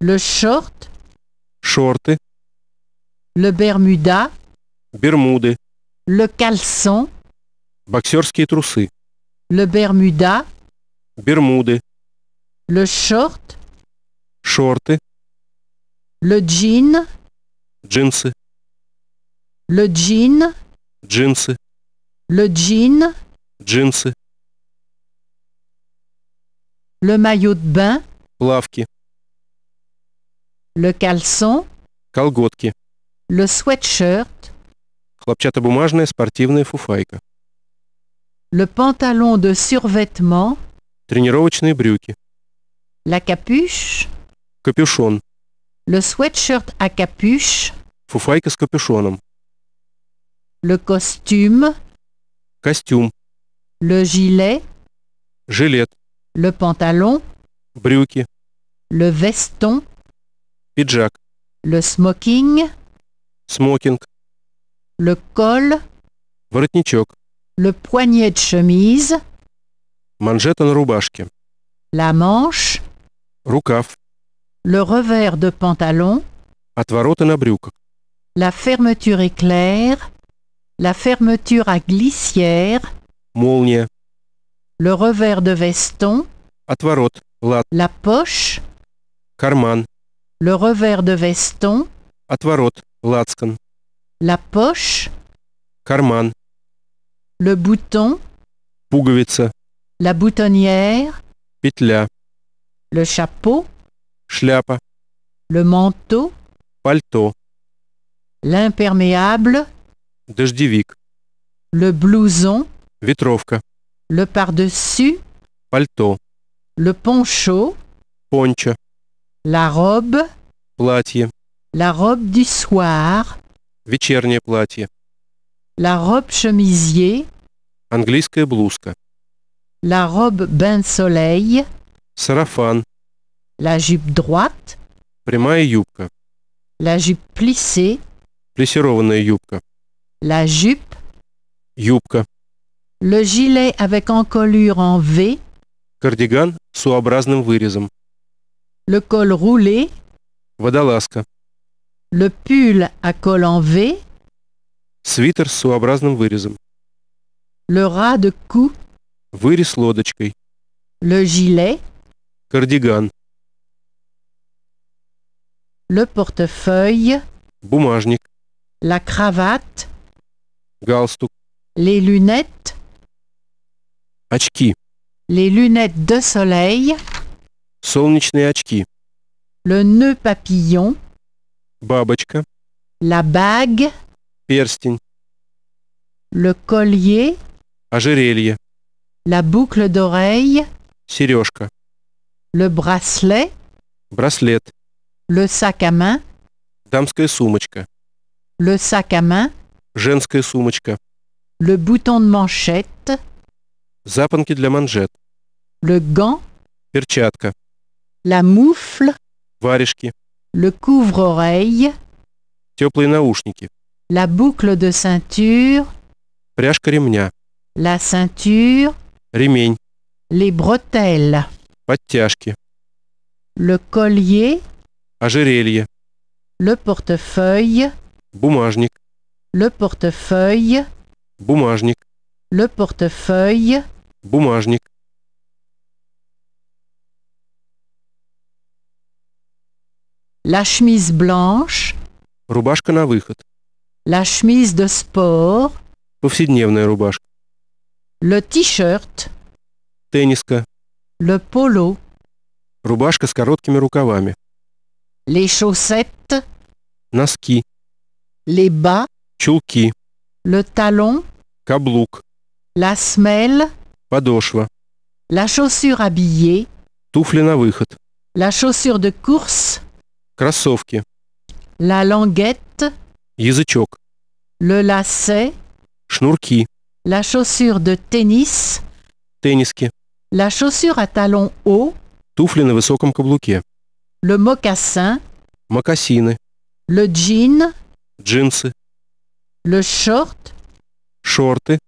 Le short. Шорты. Le Bermuda. Бермуды. Le caleçon. Боксерские трусы. Le Bermuda. Бермуды. Le short. Шорты. Le jean. Джинсы. Le jean. Джинсы. Le jean. Джинсы. Le maillot de bain. Плавки le caleçon, колготки, le sweatshirt, хлопчатобумажная спортивная фуфайка, le pantalon de survêtement, тренировочные брюки, la capuche, капюшон, le sweatshirt à capuche, фуфайка с капюшоном, le costume, костюм, le gilet, жилет, le pantalon, брюки, le veston, le smoking. Le col. Le poignet de chemise. La manche. Le revers de pantalon. La fermeture éclair. La fermeture à glissière. Молния. Le revers de veston. Отворот. La poche. Карман le revers de veston, отворот, лацкан, la poche, карман, le bouton, пуговица, la boutonnière, петля, le chapeau, шляпа, le manteau, пальто, l'imperméable, дождевик, le blouson, ветровка, le par-dessus, пальто, le poncho, пончо, la robe. Платье. La robe du soir. Вечернее платье. La robe chemisier. Английская блузка. La robe bain-soleil. de Сарафан. La jupe droite. Прямая юбка. La jupe plissée. Плиссированная юбка. La jupe. Юбка. Le gilet avec encolure en V. Кардиган с U-образным вырезом le col roulé, le pull à col en V, le rat de cou, le gilet, кардиган, le portefeuille, la cravate, les lunettes, les lunettes de soleil, Солнечные очки. Le nœud papillon. Бабочка. La bague. Перстень. Le collier. Ожерелье. La boucle d'oreille. Сережка. Le bracelet. Браслет. Le sac à main. Дамская сумочка. Le sac à main. Женская сумочка. Le bouton de manchette. Запонки для манжет. Le gant. Перчатка. la moufle, le couvre-oreille, la boucle de ceinture, la ceinture, les bretelles, le collier, ожерелье, le portefeuille, бумажник, le portefeuille, le portefeuille, La chemise blanche. Рубашка на выход. La chemise de sport. Повседневная рубашка. Le t-shirt. Тенниска. Le polo. Рубашка с короткими рукавами. Les chaussettes. Носки. Les bas. Чулки. Le talon. Каблук. La semelle. Подошва. La chaussure habillée. Туфли на выход. La chaussure de course. Кроссовки. La languette. Язычок. Le lacet. Шнурки. La chaussure de tennis. Тенниски. La chaussure à talons hauts. Туфли на высоком каблуке. Le mocassin. Мокасины. Le jean. Джинсы. Le short. Шорты.